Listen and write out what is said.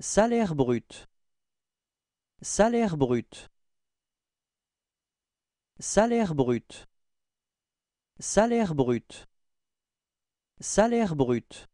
Salaire brut Salaire brut Salaire brut Salaire brut Salaire brut